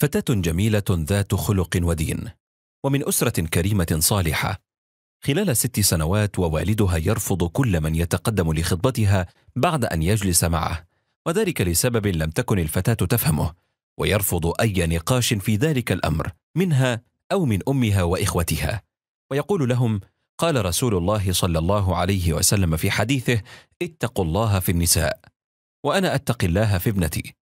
فتاة جميلة ذات خلق ودين، ومن أسرة كريمة صالحة. خلال ست سنوات ووالدها يرفض كل من يتقدم لخطبتها بعد أن يجلس معه، وذلك لسبب لم تكن الفتاة تفهمه، ويرفض أي نقاش في ذلك الأمر منها أو من أمها وإخوتها، ويقول لهم: قال رسول الله صلى الله عليه وسلم في حديثه: اتقوا الله في النساء، وأنا أتقي الله في ابنتي.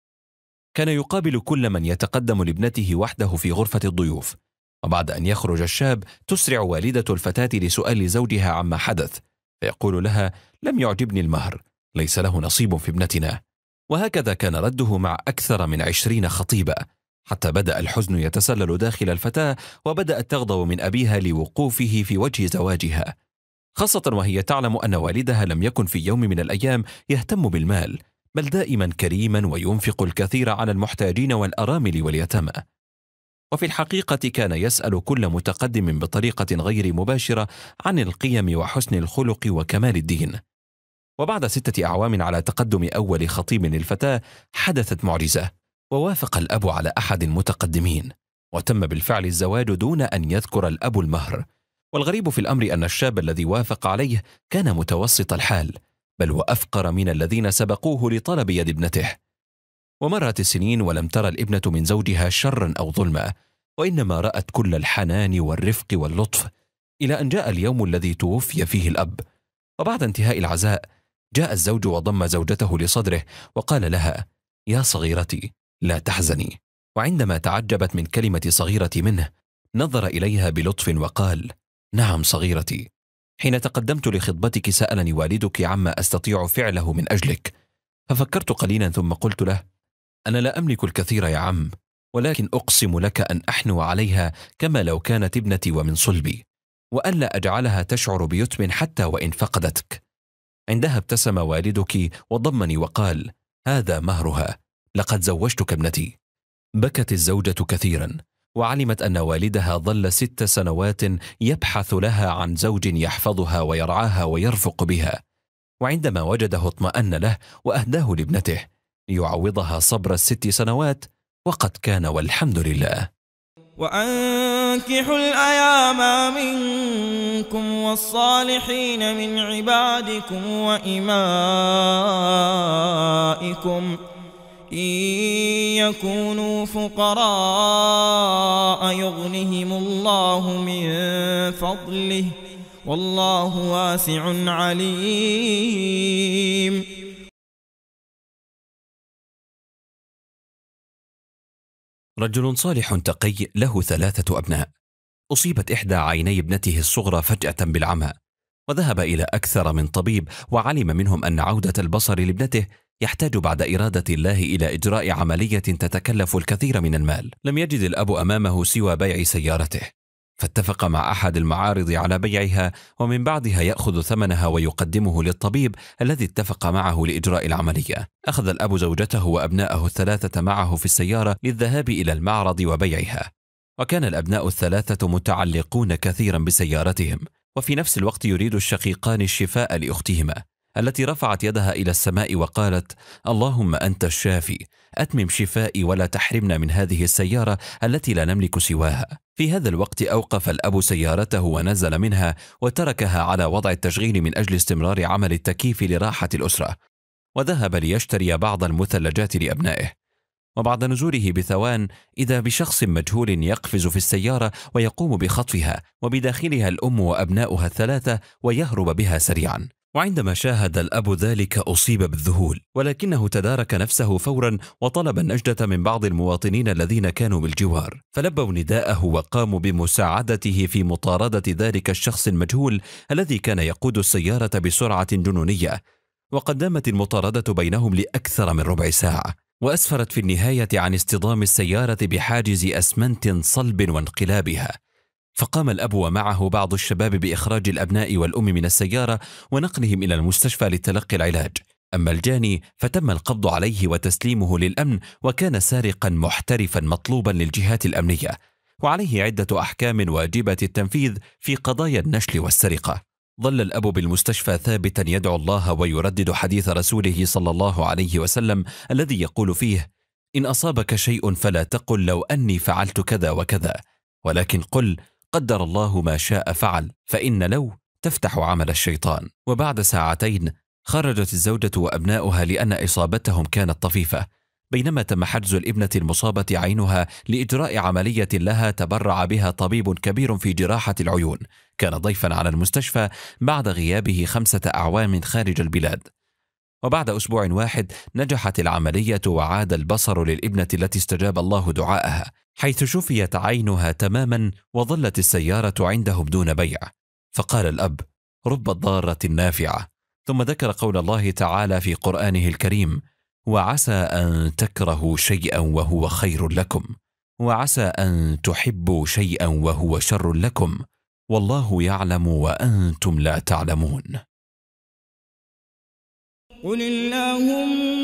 كان يقابل كل من يتقدم لابنته وحده في غرفة الضيوف وبعد أن يخرج الشاب تسرع والدة الفتاة لسؤال زوجها عما حدث فيقول لها لم يعجبني المهر ليس له نصيب في ابنتنا وهكذا كان رده مع أكثر من عشرين خطيبة حتى بدأ الحزن يتسلل داخل الفتاة وبدأت تغضب من أبيها لوقوفه في وجه زواجها خاصة وهي تعلم أن والدها لم يكن في يوم من الأيام يهتم بالمال بل دائما كريما وينفق الكثير على المحتاجين والارامل واليتامى وفي الحقيقه كان يسال كل متقدم بطريقه غير مباشره عن القيم وحسن الخلق وكمال الدين وبعد سته اعوام على تقدم اول خطيب للفتاه حدثت معجزه ووافق الاب على احد المتقدمين وتم بالفعل الزواج دون ان يذكر الاب المهر والغريب في الامر ان الشاب الذي وافق عليه كان متوسط الحال بل وافقر من الذين سبقوه لطلب يد ابنته ومرت السنين ولم ترى الابنه من زوجها شرا او ظلما وانما رات كل الحنان والرفق واللطف الى ان جاء اليوم الذي توفي فيه الاب وبعد انتهاء العزاء جاء الزوج وضم زوجته لصدره وقال لها يا صغيرتي لا تحزني وعندما تعجبت من كلمه صغيرتي منه نظر اليها بلطف وقال نعم صغيرتي حين تقدمت لخطبتك سألني والدك عما أستطيع فعله من أجلك ففكرت قليلا ثم قلت له أنا لا أملك الكثير يا عم ولكن أقسم لك أن أحنو عليها كما لو كانت ابنتي ومن صلبي وألا أجعلها تشعر بيتم حتى وإن فقدتك عندها ابتسم والدك وضمني وقال هذا مهرها لقد زوجتك ابنتي بكت الزوجة كثيرا وعلمت ان والدها ظل ست سنوات يبحث لها عن زوج يحفظها ويرعاها ويرفق بها وعندما وجده اطمان له واهداه لابنته ليعوضها صبر الست سنوات وقد كان والحمد لله وأنكحوا الأيام منكم والصالحين من عبادكم وإمائكم إن يكونوا فقراء يغنهم الله من فضله والله واسع عليم رجل صالح تقي له ثلاثة أبناء أصيبت إحدى عيني ابنته الصغرى فجأة بالعمى وذهب إلى أكثر من طبيب وعلم منهم أن عودة البصر لابنته يحتاج بعد إرادة الله إلى إجراء عملية تتكلف الكثير من المال. لم يجد الأب أمامه سوى بيع سيارته، فاتفق مع أحد المعارض على بيعها ومن بعدها يأخذ ثمنها ويقدمه للطبيب الذي اتفق معه لإجراء العملية. أخذ الأب زوجته وأبناءه الثلاثة معه في السيارة للذهاب إلى المعرض وبيعها. وكان الأبناء الثلاثة متعلقون كثيرا بسيارتهم، وفي نفس الوقت يريد الشقيقان الشفاء لأختهما، التي رفعت يدها إلى السماء وقالت اللهم أنت الشافي أتمم شفائي ولا تحرمنا من هذه السيارة التي لا نملك سواها في هذا الوقت أوقف الأب سيارته ونزل منها وتركها على وضع التشغيل من أجل استمرار عمل التكييف لراحة الأسرة وذهب ليشتري بعض المثلجات لأبنائه وبعد نزوله بثوان إذا بشخص مجهول يقفز في السيارة ويقوم بخطفها وبداخلها الأم وأبناؤها الثلاثة ويهرب بها سريعا وعندما شاهد الأب ذلك أصيب بالذهول ولكنه تدارك نفسه فورا وطلب النجدة من بعض المواطنين الذين كانوا بالجوار فلبوا نداءه وقاموا بمساعدته في مطاردة ذلك الشخص المجهول الذي كان يقود السيارة بسرعة جنونية وقد دامت المطاردة بينهم لأكثر من ربع ساعة وأسفرت في النهاية عن اصطدام السيارة بحاجز أسمنت صلب وانقلابها فقام الأب ومعه بعض الشباب بإخراج الأبناء والأم من السيارة ونقلهم إلى المستشفى لتلقي العلاج أما الجاني فتم القبض عليه وتسليمه للأمن وكان سارقا محترفا مطلوبا للجهات الأمنية وعليه عدة أحكام واجبة التنفيذ في قضايا النشل والسرقة ظل الأب بالمستشفى ثابتا يدعو الله ويردد حديث رسوله صلى الله عليه وسلم الذي يقول فيه إن أصابك شيء فلا تقل لو أني فعلت كذا وكذا ولكن قل قدر الله ما شاء فعل فإن لو تفتح عمل الشيطان وبعد ساعتين خرجت الزوجة وأبناؤها لأن إصابتهم كانت طفيفة بينما تم حجز الابنة المصابة عينها لإجراء عملية لها تبرع بها طبيب كبير في جراحة العيون كان ضيفا على المستشفى بعد غيابه خمسة أعوام خارج البلاد وبعد أسبوع واحد نجحت العملية وعاد البصر للابنة التي استجاب الله دعاءها حيث شفيت عينها تماما وظلت السيارة عندهم دون بيع فقال الأب رب الضارة النافعة ثم ذكر قول الله تعالى في قرآنه الكريم وعسى أن تكرهوا شيئا وهو خير لكم وعسى أن تحبوا شيئا وهو شر لكم والله يعلم وأنتم لا تعلمون قل اللهم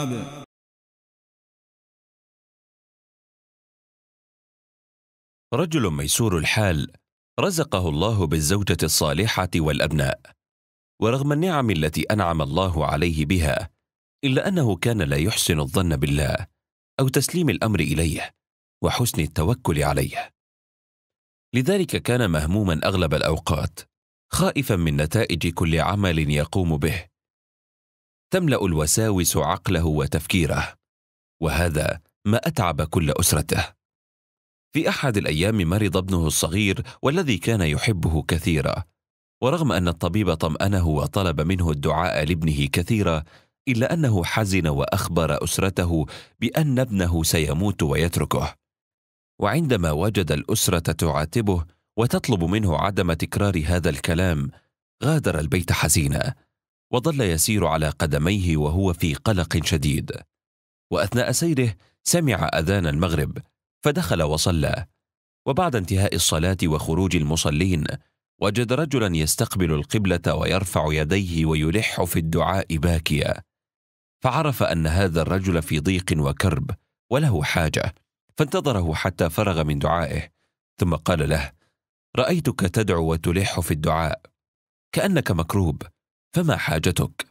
رجل ميسور الحال رزقه الله بالزوجه الصالحه والابناء ورغم النعم التي انعم الله عليه بها الا انه كان لا يحسن الظن بالله او تسليم الامر اليه وحسن التوكل عليه لذلك كان مهموما اغلب الاوقات خائفا من نتائج كل عمل يقوم به تملا الوساوس عقله وتفكيره وهذا ما اتعب كل اسرته في أحد الأيام مرض ابنه الصغير والذي كان يحبه كثيرا ورغم أن الطبيب طمأنه وطلب منه الدعاء لابنه كثيرا إلا أنه حزن وأخبر أسرته بأن ابنه سيموت ويتركه وعندما وجد الأسرة تعاتبه وتطلب منه عدم تكرار هذا الكلام غادر البيت حزينا وظل يسير على قدميه وهو في قلق شديد واثناء سيره سمع اذان المغرب فدخل وصلى وبعد انتهاء الصلاة وخروج المصلين وجد رجلا يستقبل القبلة ويرفع يديه ويلح في الدعاء باكيا فعرف أن هذا الرجل في ضيق وكرب وله حاجة فانتظره حتى فرغ من دعائه ثم قال له رأيتك تدعو وتلح في الدعاء كأنك مكروب فما حاجتك؟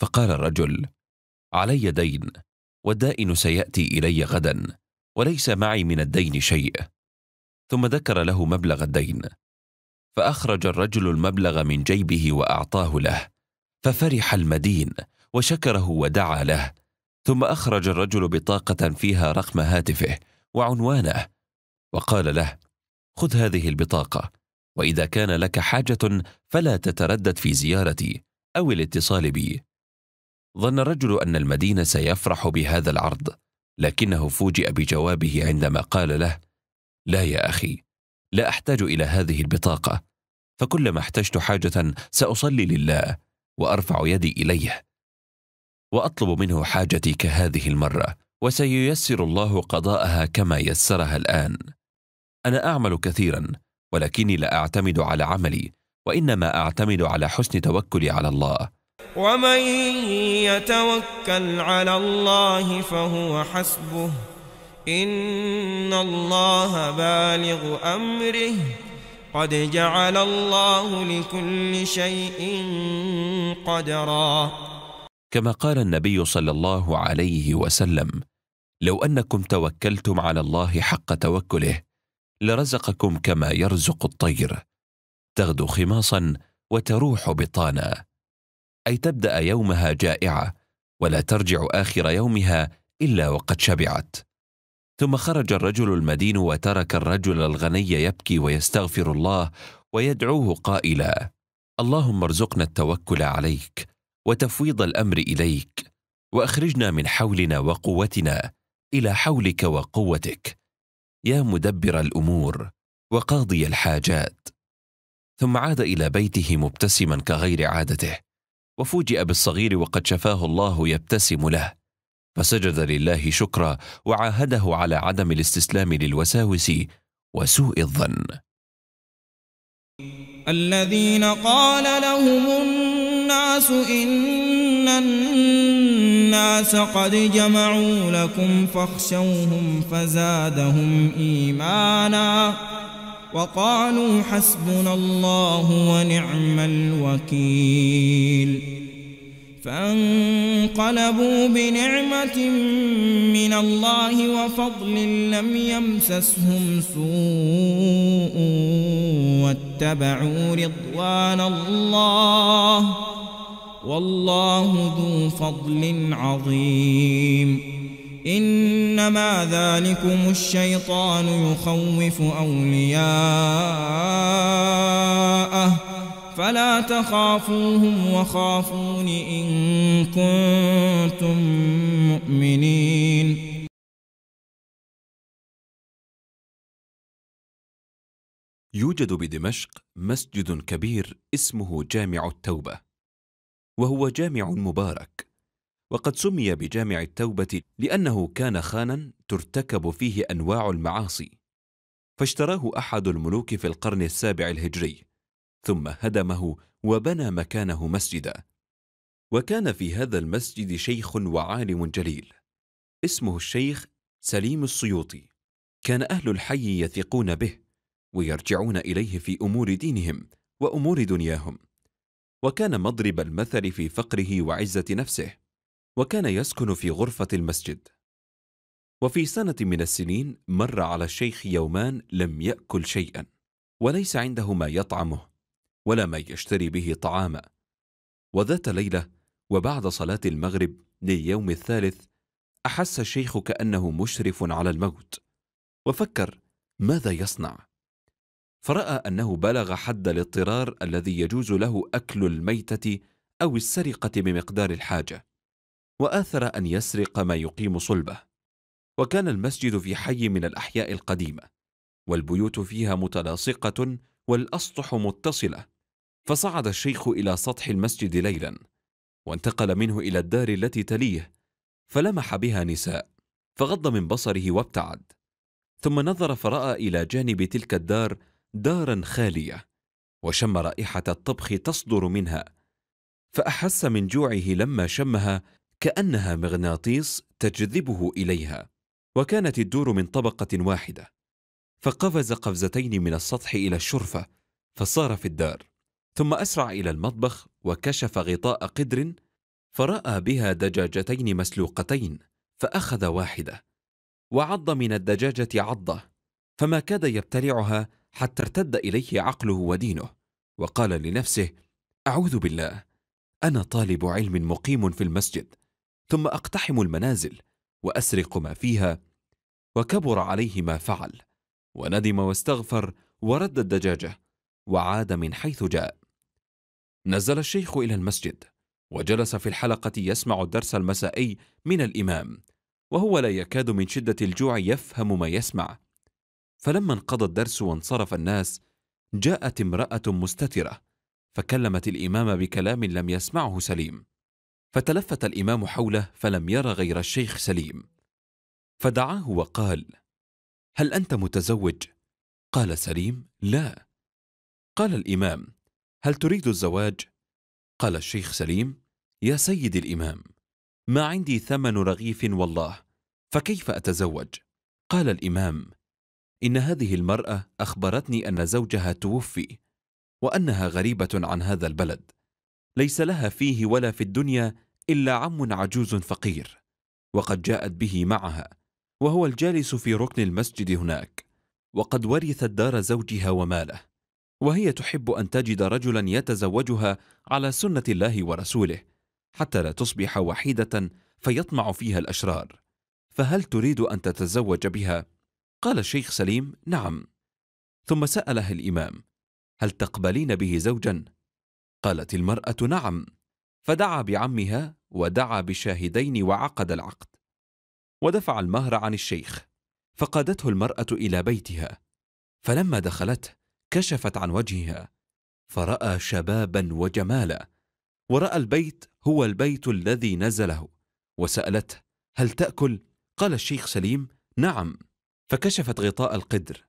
فقال الرجل علي دين والدائن سيأتي إلي غدا وليس معي من الدين شيء ثم ذكر له مبلغ الدين فاخرج الرجل المبلغ من جيبه واعطاه له ففرح المدين وشكره ودعا له ثم اخرج الرجل بطاقه فيها رقم هاتفه وعنوانه وقال له خذ هذه البطاقه واذا كان لك حاجه فلا تتردد في زيارتي او الاتصال بي ظن الرجل ان المدين سيفرح بهذا العرض لكنه فوجئ بجوابه عندما قال له لا يا اخي لا احتاج الى هذه البطاقه فكلما احتجت حاجه ساصلي لله وارفع يدي اليه واطلب منه حاجتي كهذه المره وسييسر الله قضاءها كما يسرها الان انا اعمل كثيرا ولكني لا اعتمد على عملي وانما اعتمد على حسن توكلي على الله ومن يتوكل على الله فهو حسبه إن الله بالغ أمره قد جعل الله لكل شيء قدرا كما قال النبي صلى الله عليه وسلم لو أنكم توكلتم على الله حق توكله لرزقكم كما يرزق الطير تغدو خماصا وتروح بطانا أي تبدأ يومها جائعة ولا ترجع آخر يومها إلا وقد شبعت ثم خرج الرجل المدين وترك الرجل الغني يبكي ويستغفر الله ويدعوه قائلا اللهم ارزقنا التوكل عليك وتفويض الامر اليك واخرجنا من حولنا وقوتنا الى حولك وقوتك يا مدبر الامور وقاضي الحاجات ثم عاد الى بيته مبتسما كغير عادته وفوجئ بالصغير وقد شفاه الله يبتسم له فسجد لله شكرا وعاهده على عدم الاستسلام للوساوس وسوء الظن الذين قال لهم الناس إن الناس قد جمعوا لكم فاخشوهم فزادهم إيمانا وقالوا حسبنا الله ونعم الوكيل فانقلبوا بنعمة من الله وفضل لم يمسسهم سوء واتبعوا رضوان الله والله ذو فضل عظيم إنما ذلكم الشيطان يخوف أولياءه فلا تخافوهم وخافون إن كنتم مؤمنين يوجد بدمشق مسجد كبير اسمه جامع التوبة وهو جامع مبارك وقد سمي بجامع التوبة لأنه كان خانا ترتكب فيه أنواع المعاصي فاشتراه أحد الملوك في القرن السابع الهجري ثم هدمه وبنى مكانه مسجدا وكان في هذا المسجد شيخ وعالم جليل اسمه الشيخ سليم السيوطي كان أهل الحي يثقون به ويرجعون إليه في أمور دينهم وأمور دنياهم وكان مضرب المثل في فقره وعزة نفسه وكان يسكن في غرفة المسجد وفي سنة من السنين مر على الشيخ يومان لم يأكل شيئا وليس عنده ما يطعمه ولا ما يشتري به طعاما وذات ليلة وبعد صلاة المغرب لليوم الثالث أحس الشيخ كأنه مشرف على الموت وفكر ماذا يصنع فرأى أنه بلغ حد الاضطرار الذي يجوز له أكل الميتة أو السرقة بمقدار الحاجة وآثر أن يسرق ما يقيم صلبه وكان المسجد في حي من الأحياء القديمة والبيوت فيها متلاصقة والأسطح متصلة فصعد الشيخ إلى سطح المسجد ليلا وانتقل منه إلى الدار التي تليه فلمح بها نساء فغض من بصره وابتعد ثم نظر فرأى إلى جانب تلك الدار دارا خالية وشم رائحة الطبخ تصدر منها فأحس من جوعه لما شمها كأنها مغناطيس تجذبه إليها وكانت الدور من طبقة واحدة فقفز قفزتين من السطح إلى الشرفة فصار في الدار ثم أسرع إلى المطبخ وكشف غطاء قدر فرأى بها دجاجتين مسلوقتين فأخذ واحدة وعض من الدجاجة عضة فما كاد يبتلعها حتى ارتد إليه عقله ودينه وقال لنفسه أعوذ بالله أنا طالب علم مقيم في المسجد ثم اقتحم المنازل واسرق ما فيها وكبر عليه ما فعل وندم واستغفر ورد الدجاجه وعاد من حيث جاء نزل الشيخ الى المسجد وجلس في الحلقه يسمع الدرس المسائي من الامام وهو لا يكاد من شده الجوع يفهم ما يسمع فلما انقضى الدرس وانصرف الناس جاءت امراه مستتره فكلمت الامام بكلام لم يسمعه سليم فتلفت الإمام حوله فلم ير غير الشيخ سليم فدعاه وقال هل أنت متزوج؟ قال سليم لا قال الإمام هل تريد الزواج؟ قال الشيخ سليم يا سيدي الإمام ما عندي ثمن رغيف والله فكيف أتزوج؟ قال الإمام إن هذه المرأة أخبرتني أن زوجها توفي وأنها غريبة عن هذا البلد ليس لها فيه ولا في الدنيا إلا عم عجوز فقير وقد جاءت به معها وهو الجالس في ركن المسجد هناك وقد ورثت دار زوجها وماله وهي تحب أن تجد رجلا يتزوجها على سنة الله ورسوله حتى لا تصبح وحيدة فيطمع فيها الأشرار فهل تريد أن تتزوج بها؟ قال الشيخ سليم نعم ثم سالها الإمام هل تقبلين به زوجا؟ قالت المرأة نعم فدعا بعمها ودعا بشاهدين وعقد العقد ودفع المهر عن الشيخ فقادته المراه الى بيتها فلما دخلته كشفت عن وجهها فراى شبابا وجمالا وراى البيت هو البيت الذي نزله وسالته هل تاكل قال الشيخ سليم نعم فكشفت غطاء القدر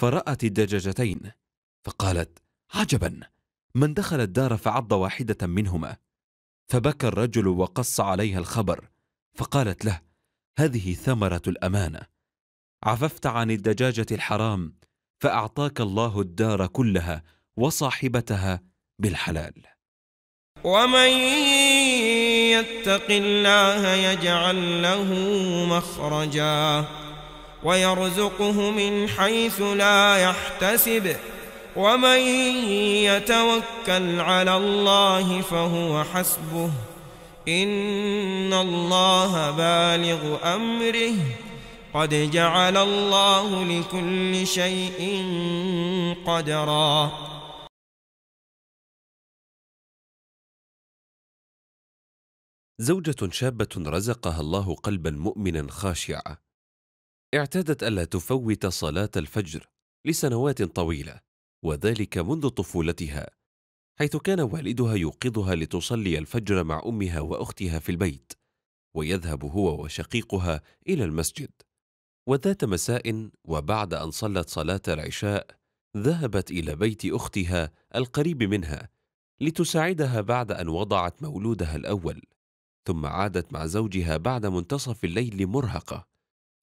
فرات الدجاجتين فقالت عجبا من دخل الدار فعض واحده منهما فبكى الرجل وقص عليها الخبر فقالت له هذه ثمره الامانه عففت عن الدجاجه الحرام فاعطاك الله الدار كلها وصاحبتها بالحلال ومن يتق الله يجعل له مخرجا ويرزقه من حيث لا يحتسب ومن يتوكل على الله فهو حسبه إن الله بالغ أمره قد جعل الله لكل شيء قدرا زوجة شابة رزقها الله قلبا مؤمنا خاشعا اعتادت ألا تفوت صلاة الفجر لسنوات طويلة وذلك منذ طفولتها حيث كان والدها يوقظها لتصلي الفجر مع امها واختها في البيت ويذهب هو وشقيقها الى المسجد وذات مساء وبعد ان صلت صلاه العشاء ذهبت الى بيت اختها القريب منها لتساعدها بعد ان وضعت مولودها الاول ثم عادت مع زوجها بعد منتصف الليل مرهقه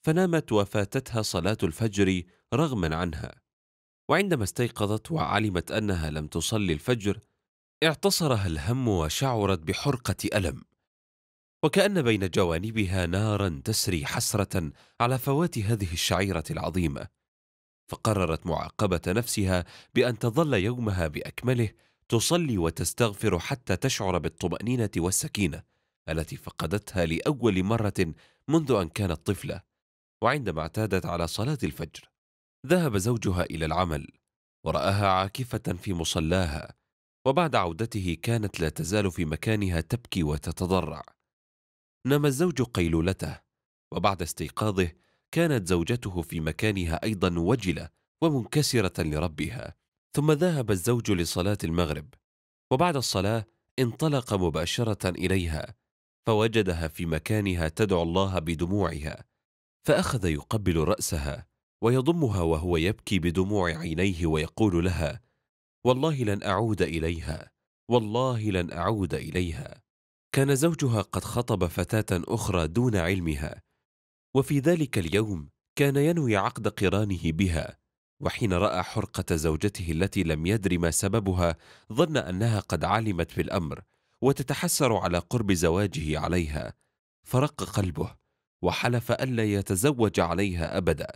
فنامت وفاتتها صلاه الفجر رغما عنها وعندما استيقظت وعلمت انها لم تصلي الفجر اعتصرها الهم وشعرت بحرقه الم وكان بين جوانبها نارا تسري حسره على فوات هذه الشعيره العظيمه فقررت معاقبه نفسها بان تظل يومها باكمله تصلي وتستغفر حتى تشعر بالطمانينه والسكينه التي فقدتها لاول مره منذ ان كانت طفله وعندما اعتادت على صلاه الفجر ذهب زوجها إلى العمل ورآها عاكفة في مصلاها وبعد عودته كانت لا تزال في مكانها تبكي وتتضرع نام الزوج قيلولته وبعد استيقاظه كانت زوجته في مكانها أيضا وجلة ومنكسرة لربها ثم ذهب الزوج لصلاة المغرب وبعد الصلاة انطلق مباشرة إليها فوجدها في مكانها تدعو الله بدموعها فأخذ يقبل رأسها ويضمها وهو يبكي بدموع عينيه ويقول لها والله لن أعود إليها والله لن أعود إليها كان زوجها قد خطب فتاة أخرى دون علمها وفي ذلك اليوم كان ينوي عقد قرانه بها وحين رأى حرقة زوجته التي لم يدر ما سببها ظن أنها قد علمت بالأمر وتتحسر على قرب زواجه عليها فرق قلبه وحلف ألا يتزوج عليها أبداً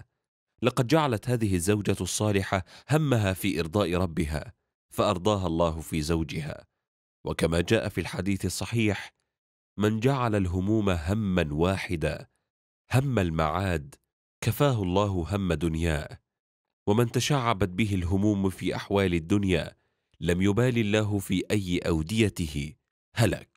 لقد جعلت هذه الزوجة الصالحة همها في إرضاء ربها فأرضاها الله في زوجها وكما جاء في الحديث الصحيح من جعل الهموم هما واحدا هم المعاد كفاه الله هم دنياه ومن تشعبت به الهموم في أحوال الدنيا لم يبال الله في أي أوديته هلك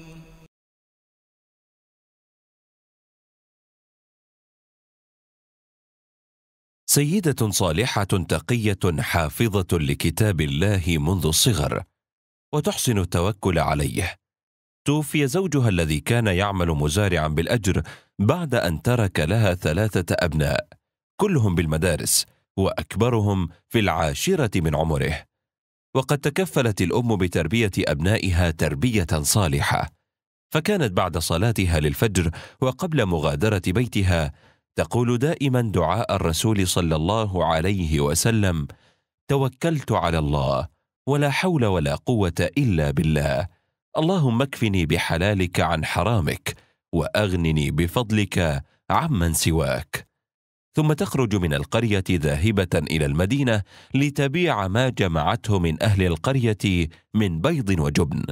سيده صالحه تقيه حافظه لكتاب الله منذ الصغر وتحسن التوكل عليه توفي زوجها الذي كان يعمل مزارعا بالاجر بعد ان ترك لها ثلاثه ابناء كلهم بالمدارس واكبرهم في العاشره من عمره وقد تكفلت الام بتربيه ابنائها تربيه صالحه فكانت بعد صلاتها للفجر وقبل مغادره بيتها تقول دائما دعاء الرسول صلى الله عليه وسلم توكلت على الله ولا حول ولا قوه الا بالله اللهم اكفني بحلالك عن حرامك واغنني بفضلك عمن سواك ثم تخرج من القريه ذاهبه الى المدينه لتبيع ما جمعته من اهل القريه من بيض وجبن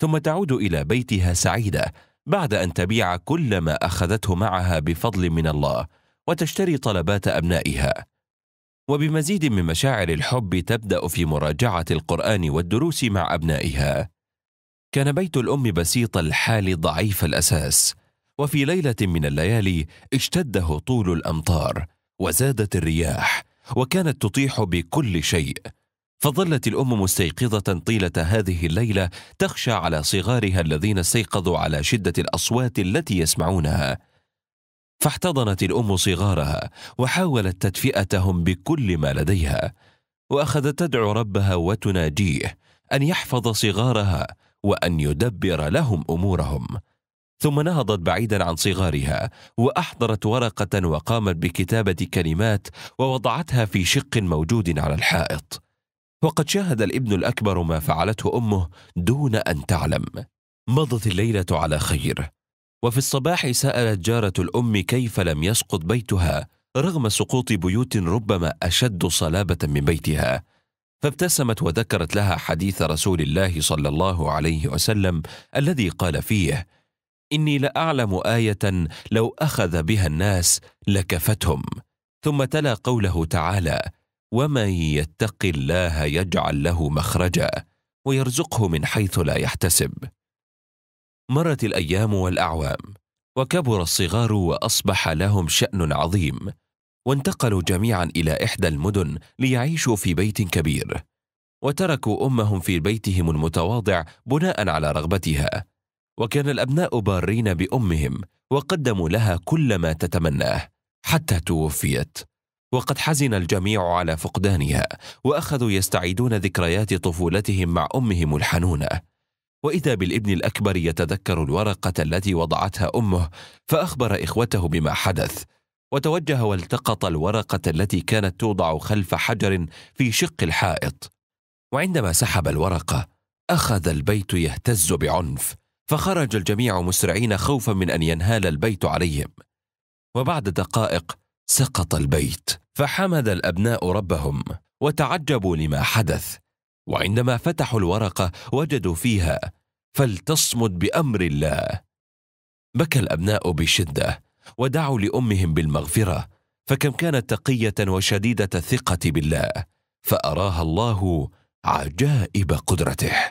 ثم تعود الى بيتها سعيده بعد ان تبيع كل ما اخذته معها بفضل من الله وتشتري طلبات ابنائها وبمزيد من مشاعر الحب تبدا في مراجعه القران والدروس مع ابنائها كان بيت الام بسيط الحال ضعيف الاساس وفي ليله من الليالي اشتد هطول الامطار وزادت الرياح وكانت تطيح بكل شيء فظلت الام مستيقظه طيله هذه الليله تخشى على صغارها الذين استيقظوا على شده الاصوات التي يسمعونها فاحتضنت الام صغارها وحاولت تدفئتهم بكل ما لديها واخذت تدعو ربها وتناجيه ان يحفظ صغارها وان يدبر لهم امورهم ثم نهضت بعيدا عن صغارها واحضرت ورقه وقامت بكتابه كلمات ووضعتها في شق موجود على الحائط وقد شاهد الابن الأكبر ما فعلته أمه دون أن تعلم مضت الليلة على خير وفي الصباح سألت جارة الأم كيف لم يسقط بيتها رغم سقوط بيوت ربما أشد صلابة من بيتها فابتسمت وذكرت لها حديث رسول الله صلى الله عليه وسلم الذي قال فيه إني لأعلم آية لو أخذ بها الناس لكفتهم ثم تلا قوله تعالى ومن يتق الله يجعل له مخرجا ويرزقه من حيث لا يحتسب مرت الايام والاعوام وكبر الصغار واصبح لهم شان عظيم وانتقلوا جميعا الى احدى المدن ليعيشوا في بيت كبير وتركوا امهم في بيتهم المتواضع بناء على رغبتها وكان الابناء بارين بامهم وقدموا لها كل ما تتمناه حتى توفيت وقد حزن الجميع على فقدانها واخذوا يستعيدون ذكريات طفولتهم مع امهم الحنونه واذا بالابن الاكبر يتذكر الورقه التي وضعتها امه فاخبر اخوته بما حدث وتوجه والتقط الورقه التي كانت توضع خلف حجر في شق الحائط وعندما سحب الورقه اخذ البيت يهتز بعنف فخرج الجميع مسرعين خوفا من ان ينهال البيت عليهم وبعد دقائق سقط البيت فحمد الابناء ربهم وتعجبوا لما حدث وعندما فتحوا الورقه وجدوا فيها فلتصمد بامر الله بكى الابناء بشده ودعوا لامهم بالمغفره فكم كانت تقيه وشديده الثقه بالله فاراها الله عجائب قدرته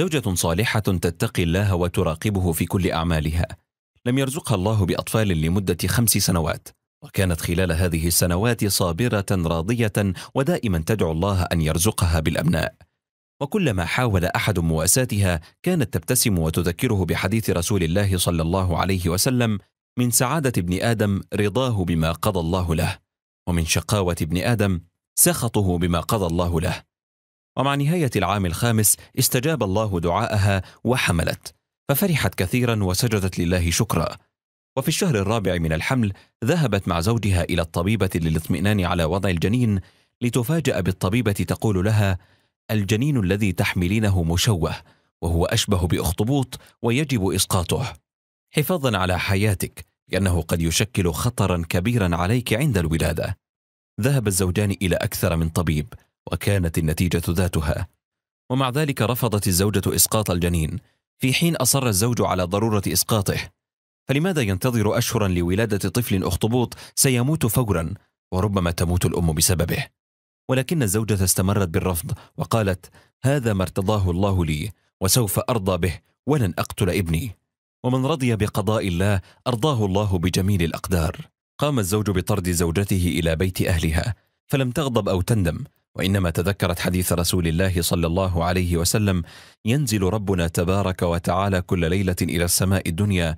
زوجة صالحة تتقي الله وتراقبه في كل أعمالها لم يرزقها الله بأطفال لمدة خمس سنوات وكانت خلال هذه السنوات صابرة راضية ودائما تدعو الله أن يرزقها بالأبناء وكلما حاول أحد مواساتها كانت تبتسم وتذكره بحديث رسول الله صلى الله عليه وسلم من سعادة ابن آدم رضاه بما قضى الله له ومن شقاوة ابن آدم سخطه بما قضى الله له ومع نهاية العام الخامس استجاب الله دعاءها وحملت ففرحت كثيرا وسجدت لله شكرا وفي الشهر الرابع من الحمل ذهبت مع زوجها إلى الطبيبة للاطمئنان على وضع الجنين لتفاجأ بالطبيبة تقول لها الجنين الذي تحملينه مشوه وهو أشبه بأخطبوط ويجب إسقاطه حفاظا على حياتك لأنه قد يشكل خطرا كبيرا عليك عند الولادة ذهب الزوجان إلى أكثر من طبيب وكانت النتيجة ذاتها ومع ذلك رفضت الزوجة إسقاط الجنين في حين أصر الزوج على ضرورة إسقاطه فلماذا ينتظر أشهرا لولادة طفل أخطبوط سيموت فورا وربما تموت الأم بسببه ولكن الزوجة استمرت بالرفض وقالت هذا ما ارتضاه الله لي وسوف أرضى به ولن أقتل ابني ومن رضي بقضاء الله أرضاه الله بجميل الأقدار قام الزوج بطرد زوجته إلى بيت أهلها فلم تغضب أو تندم وانما تذكرت حديث رسول الله صلى الله عليه وسلم ينزل ربنا تبارك وتعالى كل ليله الى السماء الدنيا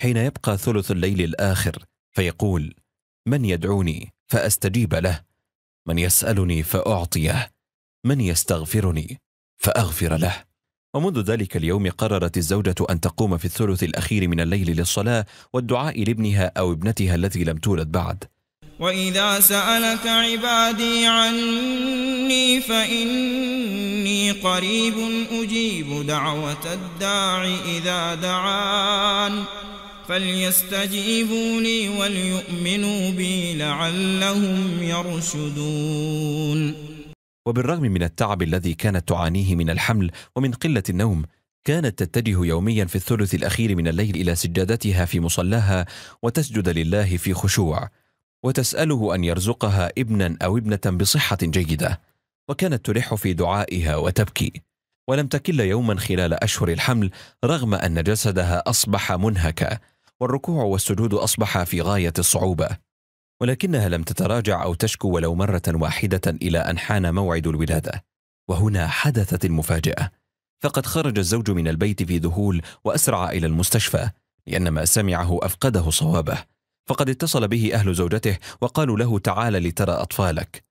حين يبقى ثلث الليل الاخر فيقول من يدعوني فاستجيب له من يسالني فاعطيه من يستغفرني فاغفر له ومنذ ذلك اليوم قررت الزوجة أن تقوم في الثلث الأخير من الليل للصلاة والدعاء لابنها أو ابنتها التي لم تولد بعد وإذا سألك عبادي عني فإني قريب أجيب دعوة الداع إذا دعان فليستجيبوا لي وليؤمنوا بي لعلهم يرشدون وبالرغم من التعب الذي كانت تعانيه من الحمل ومن قلة النوم كانت تتجه يوميا في الثلث الأخير من الليل إلى سجادتها في مصلاها وتسجد لله في خشوع وتسأله أن يرزقها ابنا أو ابنة بصحة جيدة وكانت تلح في دعائها وتبكي ولم تكل يوما خلال أشهر الحمل رغم أن جسدها أصبح منهكا والركوع والسجود أصبح في غاية الصعوبة ولكنها لم تتراجع أو تشكو ولو مرة واحدة إلى أن حان موعد الولادة وهنا حدثت المفاجأة فقد خرج الزوج من البيت في ذهول وأسرع إلى المستشفى لأن ما سمعه أفقده صوابه فقد اتصل به أهل زوجته وقالوا له تعال لترى أطفالك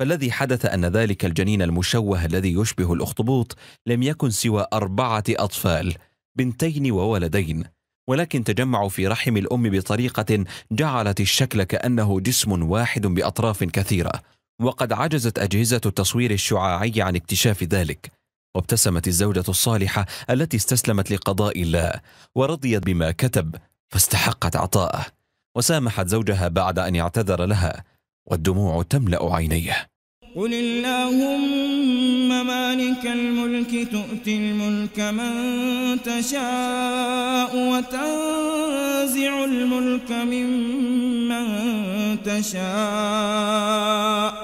فالذي حدث أن ذلك الجنين المشوه الذي يشبه الأخطبوط لم يكن سوى أربعة أطفال بنتين وولدين ولكن تجمعوا في رحم الأم بطريقة جعلت الشكل كأنه جسم واحد بأطراف كثيرة وقد عجزت أجهزة التصوير الشعاعي عن اكتشاف ذلك وابتسمت الزوجة الصالحة التي استسلمت لقضاء الله ورضيت بما كتب فاستحقت عطاءه وسامحت زوجها بعد أن اعتذر لها والدموع تملأ عينيه قل اللهم مالك الملك تؤتي الملك من تشاء وتنزع الملك ممن تشاء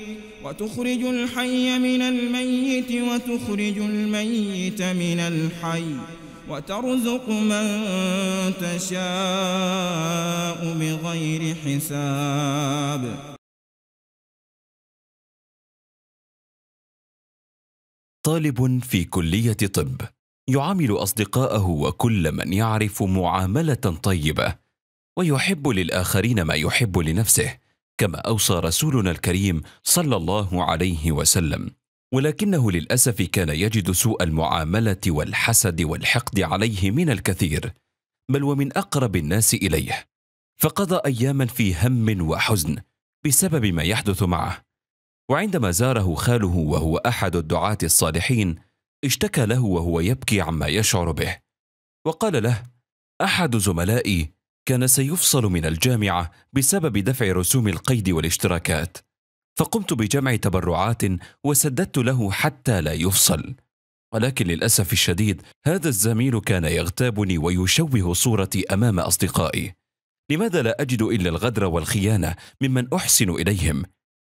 وتخرج الحي من الميت وتخرج الميت من الحي وترزق من تشاء بغير حساب طالب في كلية طب يعامل أصدقاءه وكل من يعرف معاملة طيبة ويحب للآخرين ما يحب لنفسه كما أوصى رسولنا الكريم صلى الله عليه وسلم ولكنه للأسف كان يجد سوء المعاملة والحسد والحقد عليه من الكثير بل ومن أقرب الناس إليه فقضى أياما في هم وحزن بسبب ما يحدث معه وعندما زاره خاله وهو أحد الدعاة الصالحين اشتكى له وهو يبكي عما يشعر به وقال له أحد زملائي كان سيفصل من الجامعة بسبب دفع رسوم القيد والاشتراكات فقمت بجمع تبرعات وسددت له حتى لا يفصل ولكن للأسف الشديد هذا الزميل كان يغتابني ويشوه صورتي أمام أصدقائي لماذا لا أجد إلا الغدر والخيانة ممن أحسن إليهم؟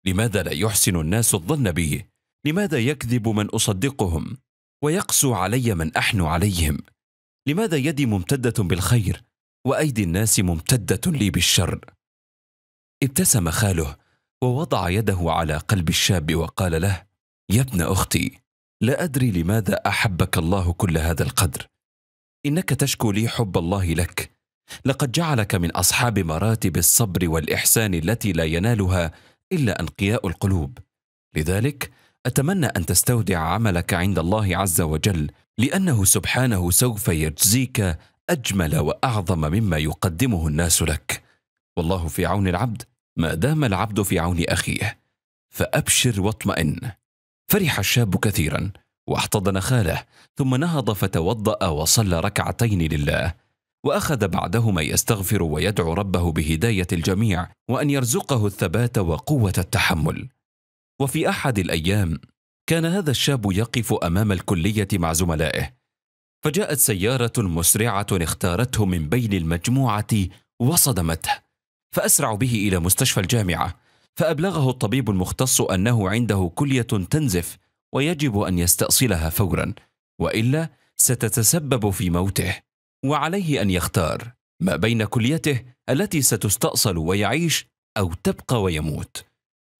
لماذا لا يحسن الناس الظن بي؟ لماذا يكذب من أصدقهم؟ ويقسو علي من أحن عليهم؟ لماذا يدي ممتدة بالخير وايدي الناس ممتده لي بالشر ابتسم خاله ووضع يده على قلب الشاب وقال له يا ابن اختي لا ادري لماذا احبك الله كل هذا القدر انك تشكو لي حب الله لك لقد جعلك من اصحاب مراتب الصبر والاحسان التي لا ينالها الا انقياء القلوب لذلك اتمنى ان تستودع عملك عند الله عز وجل لانه سبحانه سوف يجزيك اجمل واعظم مما يقدمه الناس لك والله في عون العبد ما دام العبد في عون اخيه فابشر واطمئن فرح الشاب كثيرا واحتضن خاله ثم نهض فتوضا وصلى ركعتين لله واخذ بعدهما يستغفر ويدعو ربه بهدايه الجميع وان يرزقه الثبات وقوه التحمل وفي احد الايام كان هذا الشاب يقف امام الكليه مع زملائه فجاءت سيارة مسرعة اختارته من بين المجموعة وصدمته فأسرع به إلى مستشفى الجامعة فأبلغه الطبيب المختص أنه عنده كلية تنزف ويجب أن يستأصلها فورا وإلا ستتسبب في موته وعليه أن يختار ما بين كليته التي ستستأصل ويعيش أو تبقى ويموت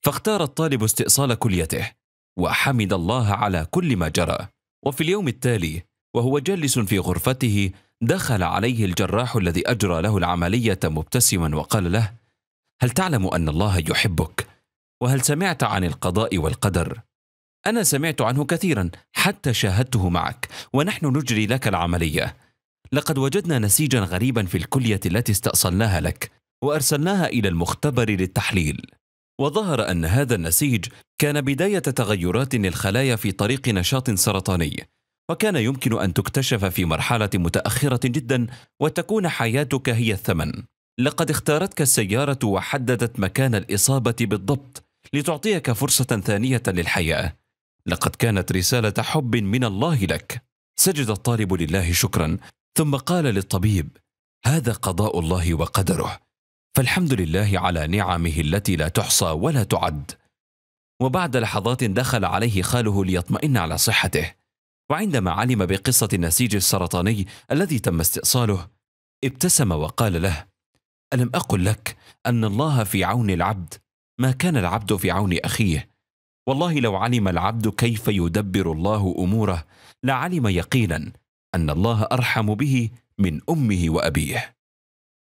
فاختار الطالب استئصال كليته وحمد الله على كل ما جرى وفي اليوم التالي وهو جالس في غرفته دخل عليه الجراح الذي أجرى له العملية مبتسما وقال له هل تعلم أن الله يحبك؟ وهل سمعت عن القضاء والقدر؟ أنا سمعت عنه كثيرا حتى شاهدته معك ونحن نجري لك العملية لقد وجدنا نسيجا غريبا في الكلية التي استأصلناها لك وأرسلناها إلى المختبر للتحليل وظهر أن هذا النسيج كان بداية تغيرات للخلايا في طريق نشاط سرطاني وكان يمكن أن تكتشف في مرحلة متأخرة جدا وتكون حياتك هي الثمن لقد اختارتك السيارة وحددت مكان الإصابة بالضبط لتعطيك فرصة ثانية للحياة لقد كانت رسالة حب من الله لك سجد الطالب لله شكرا ثم قال للطبيب هذا قضاء الله وقدره فالحمد لله على نعمه التي لا تحصى ولا تعد وبعد لحظات دخل عليه خاله ليطمئن على صحته وعندما علم بقصة النسيج السرطاني الذي تم استئصاله ابتسم وقال له ألم أقل لك أن الله في عون العبد ما كان العبد في عون أخيه والله لو علم العبد كيف يدبر الله أموره لعلم يقينا أن الله أرحم به من أمه وأبيه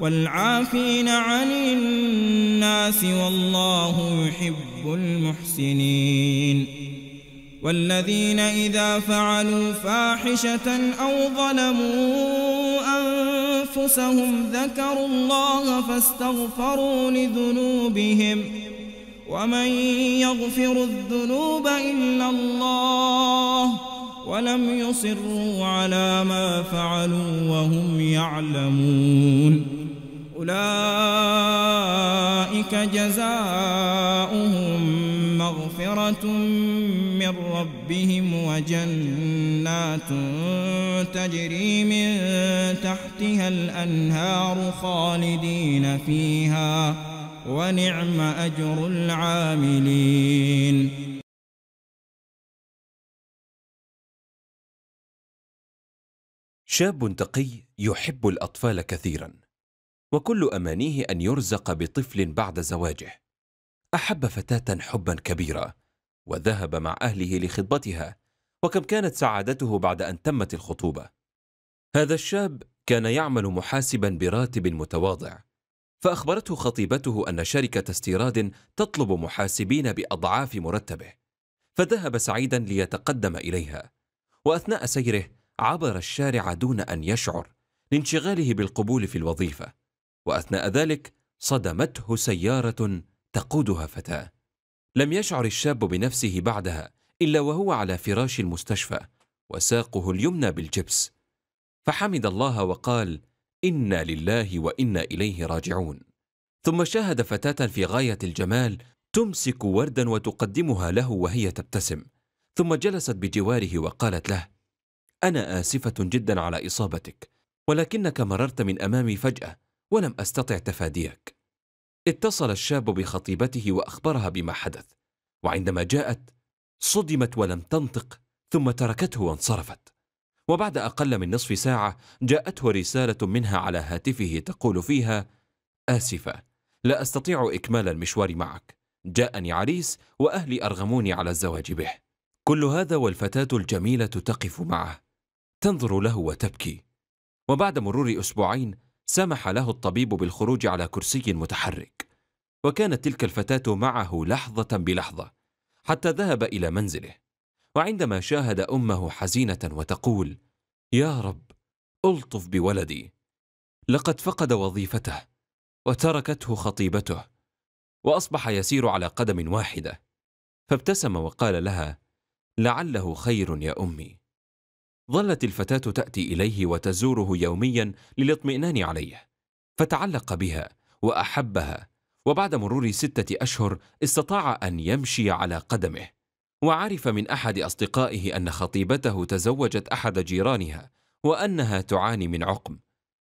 والعافين عن الناس والله يحب المحسنين والذين إذا فعلوا فاحشة أو ظلموا أنفسهم ذكروا الله فاستغفروا لذنوبهم ومن يغفر الذنوب إلا الله ولم يصروا على ما فعلوا وهم يعلمون أولئك جزاؤهم مغفرة من ربهم وجنات تجري من تحتها الأنهار خالدين فيها ونعم أجر العاملين شاب تقي يحب الأطفال كثيرا وكل أمانيه أن يرزق بطفل بعد زواجه أحب فتاة حبا كبيرا وذهب مع أهله لخطبتها وكم كانت سعادته بعد أن تمت الخطوبة هذا الشاب كان يعمل محاسبا براتب متواضع فأخبرته خطيبته أن شركة استيراد تطلب محاسبين بأضعاف مرتبه فذهب سعيدا ليتقدم إليها وأثناء سيره عبر الشارع دون أن يشعر لانشغاله بالقبول في الوظيفة وأثناء ذلك صدمته سيارة تقودها فتاة لم يشعر الشاب بنفسه بعدها إلا وهو على فراش المستشفى وساقه اليمنى بالجبس فحمد الله وقال انا لله وانا اليه راجعون ثم شاهد فتاه في غايه الجمال تمسك وردا وتقدمها له وهي تبتسم ثم جلست بجواره وقالت له أنا آسفة جدا على إصابتك ولكنك مررت من أمامي فجأة ولم أستطع تفاديك اتصل الشاب بخطيبته وأخبرها بما حدث وعندما جاءت صدمت ولم تنطق ثم تركته وانصرفت وبعد أقل من نصف ساعة جاءته رسالة منها على هاتفه تقول فيها آسفة لا أستطيع إكمال المشوار معك جاءني عريس وأهلي أرغموني على الزواج به كل هذا والفتاة الجميلة تقف معه تنظر له وتبكي وبعد مرور أسبوعين سمح له الطبيب بالخروج على كرسي متحرك وكانت تلك الفتاة معه لحظة بلحظة حتى ذهب إلى منزله وعندما شاهد أمه حزينة وتقول يا رب ألطف بولدي لقد فقد وظيفته وتركته خطيبته وأصبح يسير على قدم واحدة فابتسم وقال لها لعله خير يا أمي ظلت الفتاة تأتي إليه وتزوره يوميا للاطمئنان عليه فتعلق بها وأحبها وبعد مرور ستة أشهر استطاع أن يمشي على قدمه وعرف من أحد أصدقائه أن خطيبته تزوجت أحد جيرانها وأنها تعاني من عقم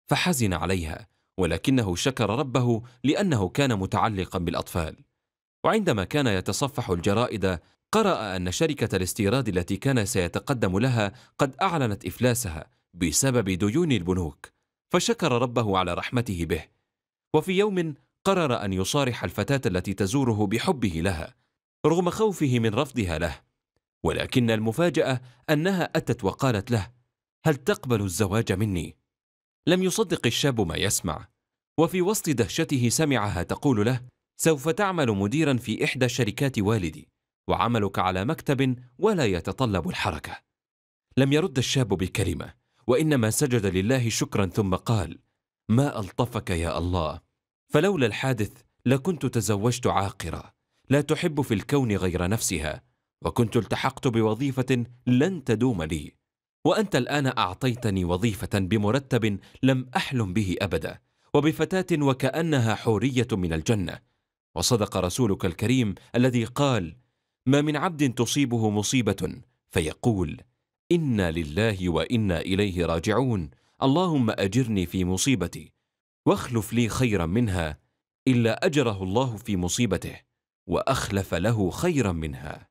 فحزن عليها ولكنه شكر ربه لأنه كان متعلقا بالأطفال وعندما كان يتصفح الجرائد قرأ أن شركة الاستيراد التي كان سيتقدم لها قد أعلنت إفلاسها بسبب ديون البنوك فشكر ربه على رحمته به وفي يوم قرر أن يصارح الفتاة التي تزوره بحبه لها رغم خوفه من رفضها له ولكن المفاجأة أنها أتت وقالت له هل تقبل الزواج مني؟ لم يصدق الشاب ما يسمع وفي وسط دهشته سمعها تقول له سوف تعمل مديرا في إحدى شركات والدي وعملك على مكتب ولا يتطلب الحركه لم يرد الشاب بكلمه وانما سجد لله شكرا ثم قال ما الطفك يا الله فلولا الحادث لكنت تزوجت عاقره لا تحب في الكون غير نفسها وكنت التحقت بوظيفه لن تدوم لي وانت الان اعطيتني وظيفه بمرتب لم احلم به ابدا وبفتاه وكانها حوريه من الجنه وصدق رسولك الكريم الذي قال ما من عبد تصيبه مصيبه فيقول انا لله وانا اليه راجعون اللهم اجرني في مصيبتي واخلف لي خيرا منها الا اجره الله في مصيبته واخلف له خيرا منها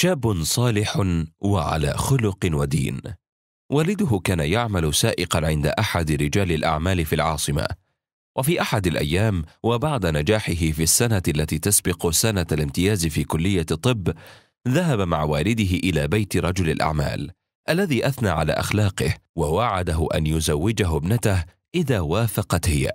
شاب صالح وعلى خلق ودين والده كان يعمل سائقا عند احد رجال الاعمال في العاصمه وفي احد الايام وبعد نجاحه في السنه التي تسبق سنه الامتياز في كليه الطب ذهب مع والده الى بيت رجل الاعمال الذي اثنى على اخلاقه ووعده ان يزوجه ابنته اذا وافقت هي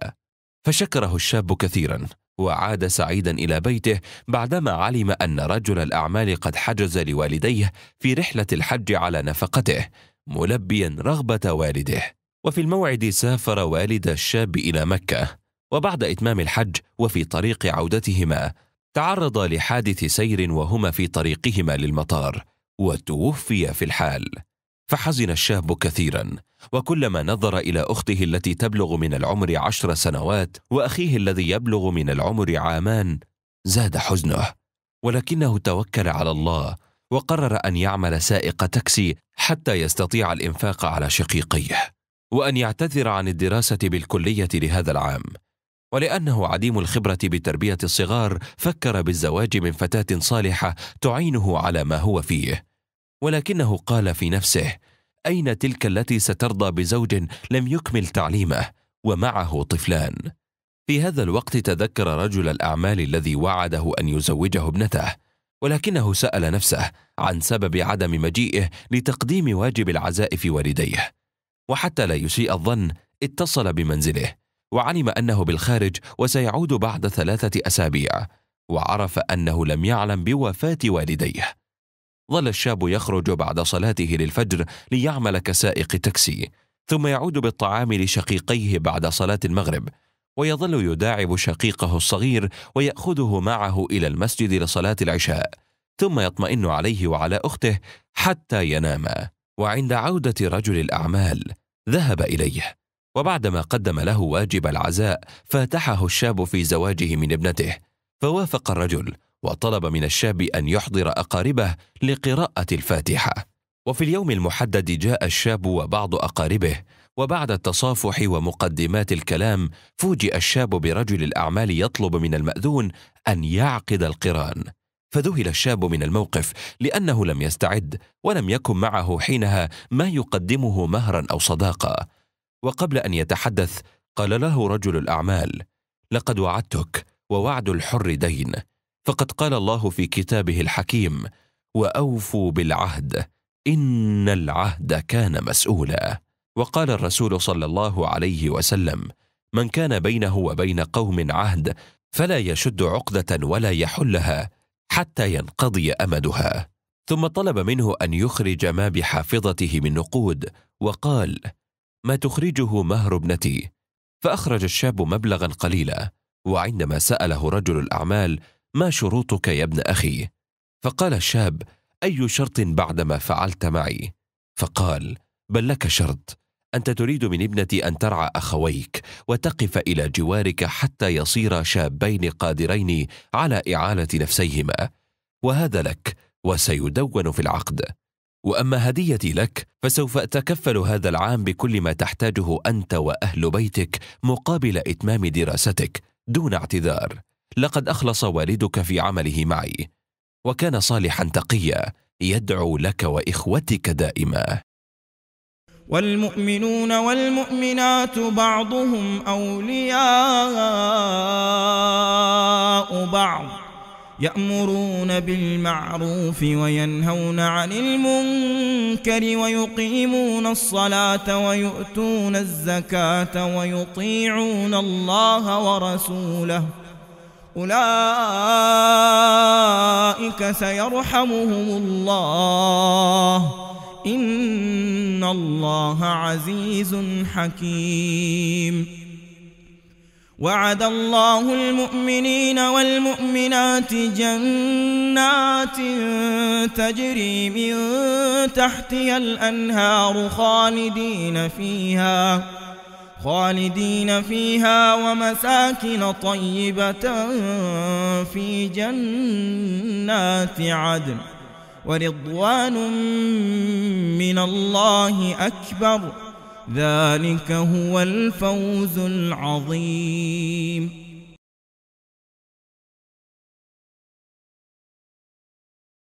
فشكره الشاب كثيرا وعاد سعيدا إلى بيته بعدما علم أن رجل الأعمال قد حجز لوالديه في رحلة الحج على نفقته ملبيا رغبة والده وفي الموعد سافر والد الشاب إلى مكة وبعد إتمام الحج وفي طريق عودتهما تعرض لحادث سير وهما في طريقهما للمطار وتوفي في الحال فحزن الشاب كثيرا وكلما نظر الى اخته التي تبلغ من العمر عشر سنوات واخيه الذي يبلغ من العمر عامان زاد حزنه ولكنه توكل على الله وقرر ان يعمل سائق تاكسي حتى يستطيع الانفاق على شقيقيه وان يعتذر عن الدراسه بالكليه لهذا العام ولانه عديم الخبره بتربيه الصغار فكر بالزواج من فتاه صالحه تعينه على ما هو فيه ولكنه قال في نفسه اين تلك التي سترضى بزوج لم يكمل تعليمه ومعه طفلان في هذا الوقت تذكر رجل الاعمال الذي وعده ان يزوجه ابنته ولكنه سال نفسه عن سبب عدم مجيئه لتقديم واجب العزاء في والديه وحتى لا يسيء الظن اتصل بمنزله وعلم انه بالخارج وسيعود بعد ثلاثه اسابيع وعرف انه لم يعلم بوفاه والديه ظل الشاب يخرج بعد صلاته للفجر ليعمل كسائق تاكسي ثم يعود بالطعام لشقيقيه بعد صلاه المغرب ويظل يداعب شقيقه الصغير وياخذه معه الى المسجد لصلاه العشاء ثم يطمئن عليه وعلى اخته حتى يناما وعند عوده رجل الاعمال ذهب اليه وبعدما قدم له واجب العزاء فاتحه الشاب في زواجه من ابنته فوافق الرجل وطلب من الشاب ان يحضر اقاربه لقراءه الفاتحه وفي اليوم المحدد جاء الشاب وبعض اقاربه وبعد التصافح ومقدمات الكلام فوجئ الشاب برجل الاعمال يطلب من الماذون ان يعقد القران فذهل الشاب من الموقف لانه لم يستعد ولم يكن معه حينها ما يقدمه مهرا او صداقه وقبل ان يتحدث قال له رجل الاعمال لقد وعدتك ووعد الحر دين فقد قال الله في كتابه الحكيم واوفوا بالعهد ان العهد كان مسؤولا وقال الرسول صلى الله عليه وسلم من كان بينه وبين قوم عهد فلا يشد عقده ولا يحلها حتى ينقضي امدها ثم طلب منه ان يخرج ما بحافظته من نقود وقال ما تخرجه مهر ابنتي فاخرج الشاب مبلغا قليلا وعندما ساله رجل الاعمال ما شروطك يا ابن أخي؟ فقال الشاب أي شرط بعدما فعلت معي؟ فقال بل لك شرط أنت تريد من ابنتي أن ترعى أخويك وتقف إلى جوارك حتى يصير شابين قادرين على إعالة نفسيهما وهذا لك وسيدون في العقد وأما هديتي لك فسوف أتكفل هذا العام بكل ما تحتاجه أنت وأهل بيتك مقابل إتمام دراستك دون اعتذار لقد أخلص والدك في عمله معي وكان صالحا تقيا يدعو لك وإخوتك دائما والمؤمنون والمؤمنات بعضهم أولياء بعض يأمرون بالمعروف وينهون عن المنكر ويقيمون الصلاة ويؤتون الزكاة ويطيعون الله ورسوله أولئك سيرحمهم الله إن الله عزيز حكيم وعد الله المؤمنين والمؤمنات جنات تجري من تحتها الأنهار خالدين فيها خالدين فيها ومساكن طيبة في جنات عدن ورضوان من الله أكبر ذلك هو الفوز العظيم